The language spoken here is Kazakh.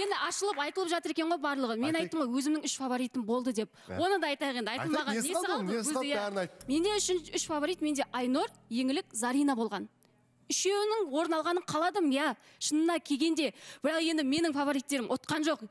енді ашылып айтылып жатыр екен ғой барлығы мен айттым ғой өзімнің үш фаворитім болды деп оны да айтайық енді айтылмаған несі қалды менде үш фаворит менде айнұр еңлік зарина болған үшеуінің орын алғанын қаладым иә шынына келгенде бірақ енді менің фавориттерім ұтқан жоқ